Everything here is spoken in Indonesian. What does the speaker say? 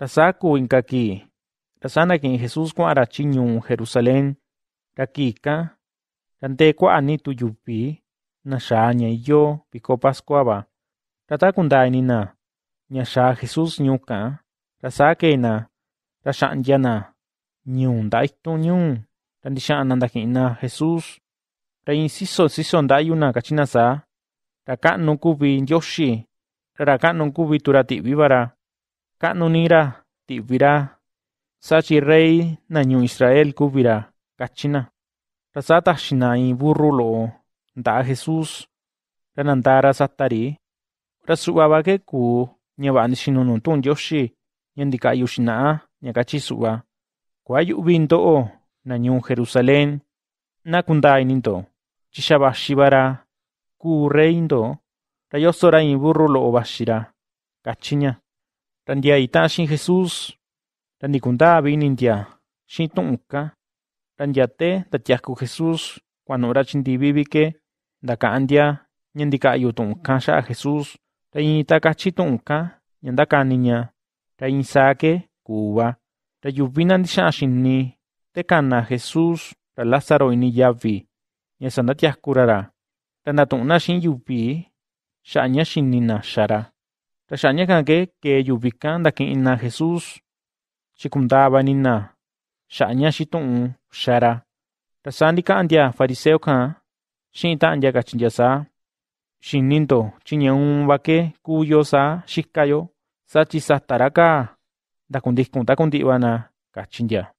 in Rasaku inkaki, kin Jesus kwa arachiñun Jerusalén, rakika, rantekwa anitu yupi, nasha yo. piko paskuaba. Jesus pascuaba, ratakundainina, ñasha Jesús ñuka, rasakeina, rashan'yana, ñun daitu ñun, randixana ndakina Jesús, rainciso siso ndayuna kachinasa, rakanu kubi yoshi, rakanu kubi turati vivara, Ka'nunira Tibira, sachi rey Nanyu Israel kuvira kachina. Rasata xinai burru lo da Jesús Ranandara satari. Rasuaba ke ku ñabani xinunutun yoshi ñandikayu Yushina, ñakachi suba. Binto, ubinto'o nañu Jerusalén nakundaininto. Chishabashibara, ku reindo rayosora in burrulo obashira. Randia itaha shin Jesus, randikuntaha binintia shin tu'unka, randiate tatiajku Jesus, kuanora chintibibique, ndakantia ñandikayu tu'unka xa'a Jesus, rayinita kachi tu'unka, ñandakaniña, di sa sin ni, te kana Jesus, ra lazaro ini yavi, ñasandatiajkurara, ranatu'una shin yuvi, nina shara ke Taxaniakange na Jesus chikundávanina xa'ña xi tu'un xara tasandika'ntia fariseokan xi'inta antia kachintiasa xininto chiñe'únvake kuyo sa xikayo sa chisajtaraka ntakundijkun wana kachintia